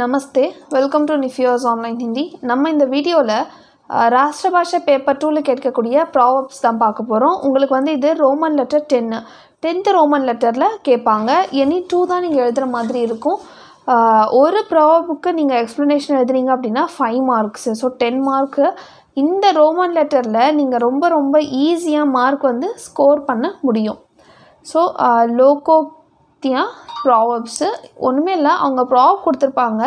నమస్తే welcome to నిఫియోస్ online Hindi நம்ம இந்த வீடியோவில் ராஷ்டிர பேப்பர் டூவில் கேட்கக்கூடிய ப்ராவப்ஸ் தான் பார்க்க போகிறோம் உங்களுக்கு வந்து இது ரோமன் லெட்டர் டென்னு டென்த்து ரோமன் லெட்டரில் கேட்பாங்க எனி டூ தான் நீங்கள் எழுதுகிற மாதிரி இருக்கும் ஒரு ப்ராவப்புக்கு நீங்கள் எக்ஸ்ப்ளனேஷன் எழுதுனீங்க அப்படின்னா ஃபைவ் மார்க்ஸ் ஸோ டென் மார்க்கு இந்த ரோமன் லெட்டரில் நீங்கள் ரொம்ப ரொம்ப ஈஸியாக மார்க் வந்து ஸ்கோர் பண்ண முடியும் ஸோ லோகோ சத்யா ப்ராவப்ஸு ஒன்றுமே இல்லை அவங்க ப்ராவப் கொடுத்துருப்பாங்க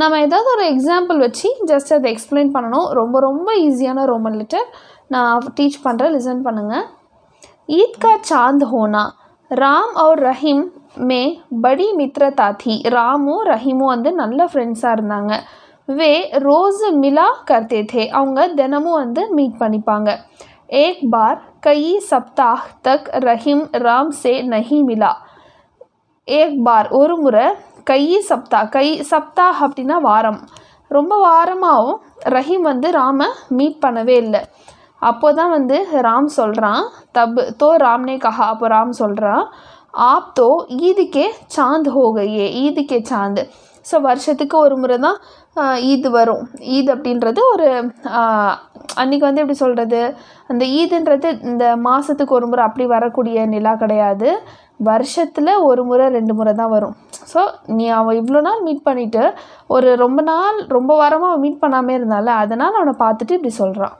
நம்ம ஏதாவது ஒரு எக்ஸாம்பிள் வச்சு ஜஸ்ட் அதை எக்ஸ்பிளைன் பண்ணணும் ரொம்ப ரொம்ப ஈஸியான ரோமன் லெட்டர் நான் டீச் பண்ணுறேன் லிசன் பண்ணுங்கள் ஈத்கா சாந்த் ஹோனா ராம் அவர் ரஹீம் மே படி மித்ர தாத்தி ராமும் ரஹீமும் வந்து நல்ல ஃப்ரெண்ட்ஸாக இருந்தாங்க வே ரோஸ் மிலா கர்த்தே தே அவங்க தினமும் வந்து மீட் பண்ணிப்பாங்க ஏக் பார் கை சப்தாஹ் தக் ரஹீம் ராம் சே நஹி மிலா ஏக் பார் ஒரு முறை கையி சப்தா கை சப்தா அப்படின்னா வாரம் ரொம்ப வாரமாகவும் ரஹீம் வந்து ராம மீட் பண்ணவே இல்லை அப்போ தான் வந்து ராம் சொல்கிறான் தப் தோ ராம்னே கஹா அப்போ ராம் சொல்கிறான் ஆப்தோ தோ ஈதுக்கே சாந்த் ஹோகையே ஈதிக்கே ஈதுக்கே சாந்த் ஸோ வருஷத்துக்கு ஒரு முறை தான் ஈத் வரும் ஈத் அப்படின்றது ஒரு அன்றைக்கி வந்து எப்படி சொல்கிறது அந்த ஈதுன்றது இந்த மாதத்துக்கு ஒரு முறை அப்படி வரக்கூடிய நிலா கிடையாது வருஷத்தில் ஒரு முறை ரெண்டு முறை தான் வரும் ஸோ நீ அவன் இவ்வளோ நாள் மீட் பண்ணிவிட்டு ஒரு ரொம்ப நாள் ரொம்ப வாரமாக அவன் மீட் பண்ணாமே இருந்தால அதனால் அவனை பார்த்துட்டு இப்படி சொல்கிறான்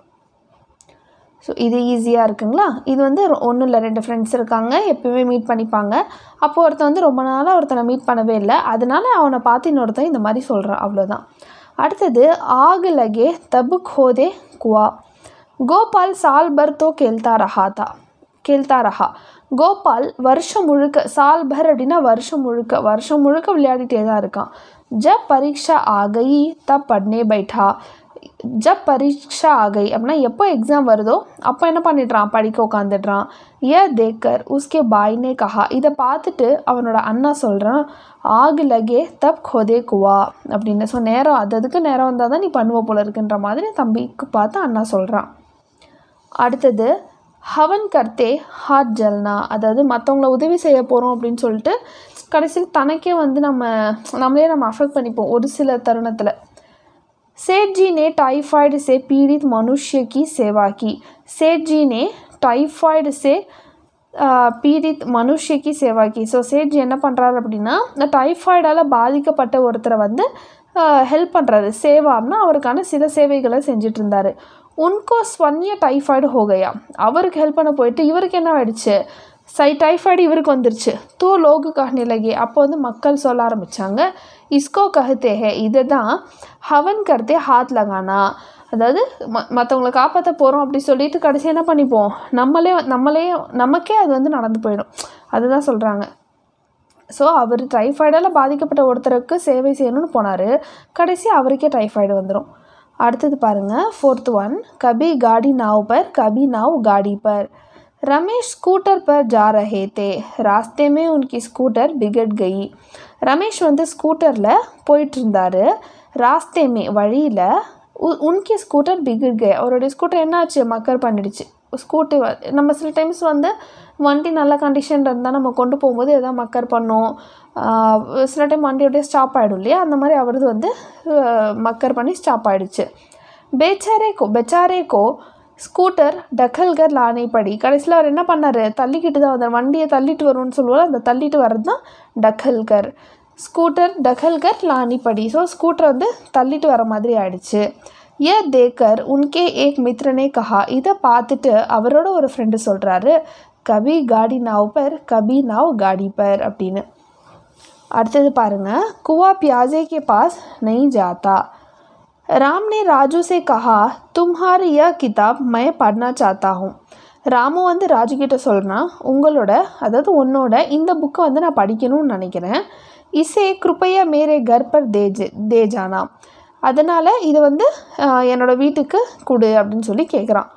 ஸோ இது ஈஸியாக இருக்குங்களா இது வந்து ஒன்றும் இல்லை ரெண்டு ஃப்ரெண்ட்ஸ் இருக்காங்க எப்போயுமே மீட் பண்ணிப்பாங்க அப்போது ஒருத்தன் வந்து ரொம்ப நாளாக ஒருத்தனை மீட் பண்ணவே இல்லை அதனால அவனை பார்த்து இன்னொருத்தன் இந்த மாதிரி சொல்கிறான் அவ்வளோதான் அடுத்தது ஆகலகே தபு ஹோதே குவா கோபால் சால்பர் தோ கேள்தா ரஹாதா கேள்தா ரஹா கோபால் வருஷம் முழுக்க சால்பர் அப்படின்னா வருஷம் முழுக்க வருஷம் முழுக்க விளையாடிட்டே தான் இருக்கான் ஜ பரீட்சா ஆகி த பட்னே பைட்டா ஜப் பரீட்சா ஆகை அப்படின்னா எப்போ எக்ஸாம் வருதோ அப்போ என்ன பண்ணிடுறான் படிக்க உட்காந்துடுறான் ஏ தேக்கர் உஸ்கே பாய்னே கஹா இதை பார்த்துட்டு அவனோட அண்ணா சொல்கிறான் ஆகு லகே தப் கொதே குவா அப்படின்னு ஸோ நேரம் அது அதுக்கு நேரம் வந்தால் தான் நீ பண்ணுவ போல இருக்குன்ற மாதிரி தம்பிக்கு பார்த்து அண்ணா சொல்கிறான் அடுத்தது ஹவன் கர்த்தே ஹாட் ஜல்னா அதாவது மற்றவங்கள உதவி செய்ய போகிறோம் அப்படின்னு சொல்லிட்டு கடைசியில் தனக்கே வந்து நம்ம நம்மளே நம்ம அஃபெக்ட் பண்ணிப்போம் ஒரு சில தருணத்தில் सेठ जी ने टाइफाइड से पीड़ित मनुष्य की सेवा की सेठ जी ने टाइफाइड से பீடித் மனுஷிக்கு சேவாக்கி ஸோ சேட்ஜி என்ன பண்ணுறாரு அப்படின்னா இந்த டைஃபாய்டால் பாதிக்கப்பட்ட ஒருத்தரை வந்து ஹெல்ப் பண்ணுறாரு சேவாம்னா அவருக்கான சில சேவைகளை செஞ்சுட்டு இருந்தார் உன்கோ ஸ்வன்ய டைஃபாய்டு ஹோகையா அவருக்கு ஹெல்ப் பண்ண போயிட்டு இவருக்கு என்ன ஆயிடுச்சு சை டைஃபாய்டு இவருக்கு வந்துருச்சு தூ லோகு நிலகி அப்போ வந்து மக்கள் சொல்ல ஆரம்பித்தாங்க இஸ்கோ கஹுத்தேஹே இதை தான் ஹவன் கருத்தே ஹாத் லகானா அதாவது ம மற்றவங்களை காப்பாற்ற போகிறோம் அப்படி சொல்லிட்டு கடைசி என்ன பண்ணிப்போம் நம்மளே நம்மளே நமக்கே அது வந்து நடந்து போயிடும் அதுதான் சொல்கிறாங்க ஸோ அவர் டைஃபாய்டால் பாதிக்கப்பட்ட ஒருத்தருக்கு சேவை செய்யணும்னு போனார் கடைசி அவருக்கே டைஃபாய்டு வந்துடும் அடுத்தது பாருங்கள் ஃபோர்த் ஒன் கபி காடி நாவ் பர் கபி நாவ் காடி பர் रमेश स्कूटर पर जा रहे थे रास्ते में उनकी स्कूटर बिगड़ गई ரமேஷ் வந்து ஸ்கூட்டரில் போயிட்டுருந்தாரு ராஸ்தேமே வழியில் உ உன்கி ஸ்கூட்டர் பிகிட்கே அவருடைய ஸ்கூட்டர் என்னாச்சு மக்கர் பண்ணிடுச்சு ஸ்கூட்டி நம்ம சில டைம்ஸ் வந்து வண்டி நல்ல கண்டிஷன் இருந்தால் நம்ம கொண்டு போகும்போது எதாவது மக்கர் பண்ணோம் சில டைம் வண்டியோடைய ஸ்டாப் ஆகிடும் இல்லையா அந்த மாதிரி அவரது வந்து மக்கர் பண்ணி ஸ்டாப் ஆகிடுச்சு बेचारे को ஸ்கூட்டர் டக்கல்கர் லானைப்படி கடைசியில் அவர் என்ன பண்ணார் தள்ளிக்கிட்டு தான் வந்தார் வண்டியை தள்ளிட்டு வரும்னு சொல்லுவார் அந்த தள்ளிட்டு வர்றது தான் டக்கல்கர் ஸ்கூட்டர் டகல்கர் லானிப்படி ஸோ ஸ்கூட்டர் வந்து தள்ளிட்டு வர மாதிரி ஆயிடுச்சு ஏ தேக்கர் உன்கே ஏக் மித்ரனே கஹா இதை பார்த்துட்டு அவரோட ஒரு ஃப்ரெண்டு சொல்கிறாரு கபி காடி நாவ் பர் கபி நாவ் காடி பர் அப்படின்னு அடுத்தது பாருங்கள் குவா பியாசே கே பாஸ் நெய் ஜாத்தா राम ने राजू से कहा तुम्हारी यह किताब मैं पढ़ना चाहता हूँ ராமு வந்து ராஜுக்கிட்ட சொல்கிறா உங்களோட அதாவது உன்னோட இந்த புக்கை வந்து நான் படிக்கணும்னு நினைக்கிறேன் இசே கிருப்பையா மேரே கர்பர் தேஜ் தேஜானா அதனால் இது வந்து என்னோடய வீட்டுக்கு கொடு அப்படின்னு சொல்லி கேட்குறான்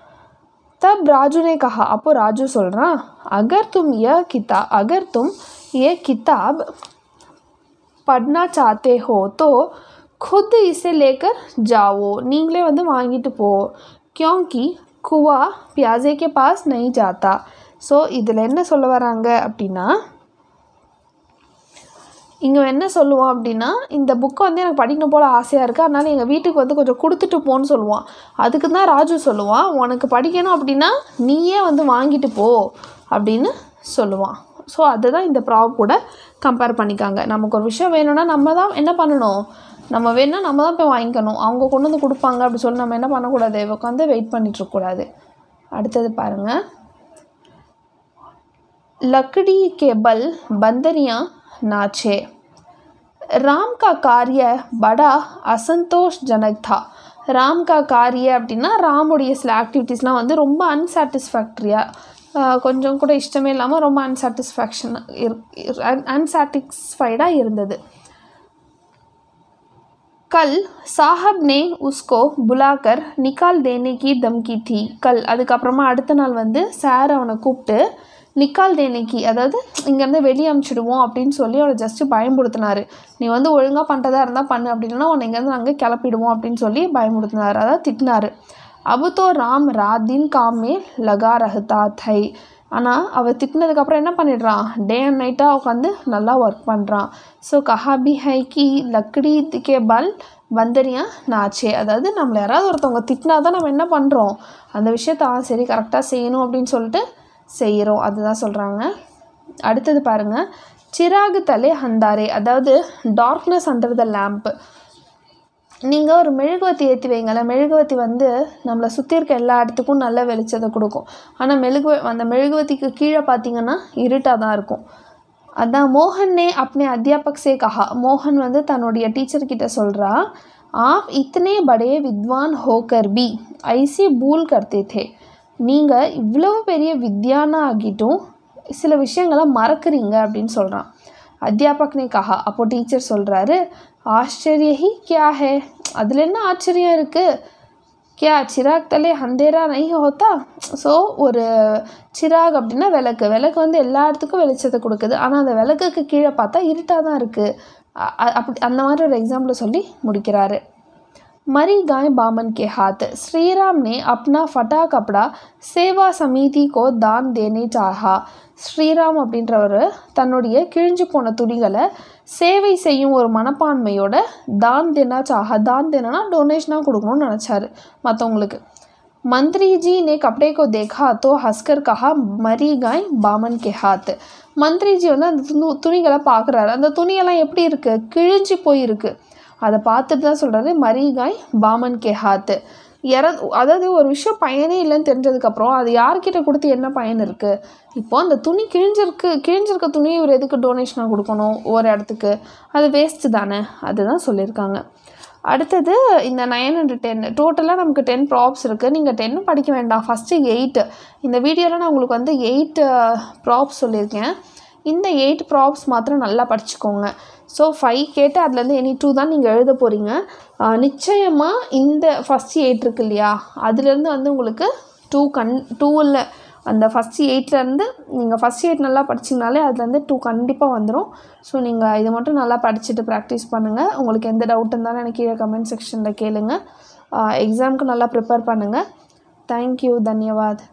தப் ராஜுனே கஹா அப்போ ராஜு சொல்கிறான் அகர் தும் ஏ கிதா அகர் தும் ஏ கிதாப் பட்னா சாத்தே ஹோ தோ खुद इसे लेकर जाओ நீங்களே வந்து வாங்கிட்டு போ क्योंकि कुआ प्याजे के पास नहीं जाता ஸோ இதில் என்ன சொல்ல வராங்க அப்படின்னா இங்கே என்ன சொல்லுவோம் அப்படின்னா இந்த புக்கை வந்து எனக்கு படிக்கணும் போல் ஆசையாக இருக்குது அதனால் எங்கள் வீட்டுக்கு வந்து கொஞ்சம் கொடுத்துட்டு போன்னு சொல்லுவான் அதுக்கு தான் ராஜு சொல்லுவான் உனக்கு படிக்கணும் அப்படின்னா நீயே வந்து வாங்கிட்டு போ அப்படின்னு சொல்லுவான் ஸோ அதுதான் இந்த ப்ராப் கூட கம்பேர் பண்ணிக்காங்க நமக்கு ஒரு விஷயம் வேணும்னா நம்ம தான் என்ன பண்ணணும் நம்ம வேணால் நம்ம தான் போய் வாங்கிக்கணும் அவங்க கொண்டு வந்து கொடுப்பாங்க அப்படி சொல்லி நம்ம என்ன பண்ணக்கூடாது உட்காந்து வெயிட் பண்ணிகிட்ருக்கக்கூடாது அடுத்தது பாருங்கள் லக்டி के बल நாச்சே नाचे राम காரிய படா அசந்தோஷ் ஜனக்தா ராம் கா காரிய அப்படின்னா ராமுடைய சில ஆக்டிவிட்டீஸ்லாம் வந்து ரொம்ப அன்சாட்டிஸ்ஃபேக்ட்ரியாக கொஞ்சம் கூட இஷ்டமே இல்லாமல் ரொம்ப அன்சாட்டிஸ்ஃபேக்ஷன் அன்சாட்டிஸ்ஃபைடாக இருந்தது கல் சாஹப் நே உஸ்கோ புலாக்கர் நிக்கால் தேனேக்கி தம்கி தீ கல் அதுக்கப்புறமா அடுத்த நாள் வந்து சார் அவனை கூப்பிட்டு நிக்கால் தேனேக்கி அதாவது இங்கேருந்து வெளியே அமுச்சிடுவோம் அப்படின்னு சொல்லி அவனை ஜஸ்ட்டு பயம்படுத்தினார் நீ வந்து ஒழுங்காக பண்ணுறதா இருந்தால் பண்ணு அப்படின்னா உன்னை இங்கேருந்து நாங்கள் கிளப்பிடுவோம் அப்படின்னு சொல்லி பயமுடுத்தினார் அதாவது திட்டினார் அபுதோ ராம் ராதின் காமே லகா ரஹதா தை ஆனால் அவள் திட்டினதுக்கப்புறம் என்ன பண்ணிடுறான் டே அண்ட் நைட்டாக உட்காந்து நல்லா ஒர்க் பண்ணுறான் ஸோ கஹாபி ஹைக்கி லக்கடி திக்கே பல் வந்தரியா நாச்சே அதாவது நம்மளை யாராவது ஒருத்தவங்க திட்டினா தான் நம்ம என்ன பண்ணுறோம் அந்த விஷயத்த சரி கரெக்டாக செய்யணும் அப்படின்னு சொல்லிட்டு செய்கிறோம் அதுதான் சொல்கிறாங்க அடுத்தது பாருங்கள் சிராகு தலே ஹந்தாரே அதாவது டார்க்னஸ் அண்டர் த லேம்ப் நீங்கள் ஒரு மெழுகுவத்தி ஏற்றி வைங்களேன் மெழுகுவத்தி வந்து நம்மளை சுற்றி இருக்க எல்லா இடத்துக்கும் நல்ல வெளிச்சத்தை கொடுக்கும் ஆனால் மெழுகு அந்த மெழுகுவத்திக்கு கீழே பார்த்தீங்கன்னா இருட்டாக தான் இருக்கும் அதான் மோகன்னே அப்னே அத்தியாபக் கஹா மோகன் வந்து தன்னுடைய டீச்சர்கிட்ட சொல்கிறா ஆப் இத்தனை படே வித்வான் ஹோக்கர் பி ஐசி பூல் கர்த்தே தே நீங்கள் இவ்வளோ பெரிய வித்யானா ஆகிட்டும் சில விஷயங்களை மறக்கிறீங்க அப்படின்னு சொல்கிறான் அத்தியாபக் நே கஹா அப்போ டீச்சர் சொல்கிறாரு ஆச்சரியஹி கியா ஹே அதில் என்ன ஆச்சரியம் இருக்குது கியா சிராக் தலே அந்தேரா நை ஹோத்தா ஸோ ஒரு சிராக் அப்படின்னா விளக்கு விளக்கு வந்து எல்லா இடத்துக்கும் வெளிச்சத்தை கொடுக்குது ஆனால் அந்த விளக்குக்கு கீழே பார்த்தா இருட்டாக தான் இருக்குது அப்படி அந்த மாதிரி ஒரு எக்ஸாம்பிளை சொல்லி முடிக்கிறாரு मरी गाय बामन के हाथ श्री राम ने अपना फटा कपड़ा சேவா சமிதி கோ தான் தேனே சாஹா ஸ்ரீராம் அப்படின்றவர் தன்னுடைய கிழிஞ்சு போன துணிகளை சேவை செய்யும் ஒரு மனப்பான்மையோட தான் தேனா சாஹா தான் தினன்னா டொனேஷனாக கொடுக்கணும்னு நினச்சாரு மற்றவங்களுக்கு मंत्री நே ने கோ தேகா தோ ஹஸ்கர் கஹா மரி காய் பாமன் बामन के மந்திரிஜி வந்து அந்த துணிகளை பார்க்குறாரு அந்த துணியெல்லாம் எப்படி இருக்குது கிழிஞ்சு போயிருக்கு அதை பார்த்துட்டு தான் சொல்கிறது மரிகாய் பாமன் கே ஹாத்து இற அதாவது ஒரு விஷயம் பயனே இல்லைன்னு தெரிஞ்சதுக்கப்புறம் அது யார்கிட்ட கொடுத்து என்ன பயன் இருக்குது இப்போ அந்த துணி கிழிஞ்சிருக்கு கிழிஞ்சிருக்க துணி இவர் எதுக்கு டொனேஷனாக கொடுக்கணும் ஒரு இடத்துக்கு அது வேஸ்ட்டு தானே அதுதான் சொல்லியிருக்காங்க அடுத்தது இந்த நைன் ஹண்ட்ரட் டென் டோட்டலாக நமக்கு டென் ப்ராப்ஸ் இருக்குது நீங்கள் டென் படிக்க வேண்டாம் ஃபஸ்ட்டு எயிட்டு இந்த வீடியோவில் நான் உங்களுக்கு வந்து எயிட் ப்ராப்ஸ் uh, சொல்லியிருக்கேன் இந்த எயிட் ப்ராப்ஸ் மாத்திரம் நல்லா படிச்சுக்கோங்க ஸோ ஃபைவ் கேட்டு அதுலேருந்து எனி டூ தான் நீங்கள் எழுத போகிறீங்க நிச்சயமாக இந்த ஃபஸ்ட் எயிட் இருக்கு இல்லையா அதுலேருந்து வந்து உங்களுக்கு டூ கண் டூவில் அந்த ஃபஸ்ட் எயிட்லேருந்து நீங்கள் ஃபஸ்ட் எயிட் நல்லா படிச்சிங்கனாலே அதுலேருந்து டூ கண்டிப்பாக வந்துடும் ஸோ நீங்கள் இது மட்டும் நல்லா படிச்சுட்டு ப்ராக்டிஸ் பண்ணுங்கள் உங்களுக்கு எந்த டவுட் இருந்தாலும் எனக்கு கீழே கமெண்ட் செக்ஷனில் கேளுங்கள் எக்ஸாமுக்கு நல்லா ப்ரிப்பேர் பண்ணுங்கள் தேங்க்யூ தன்யவாத்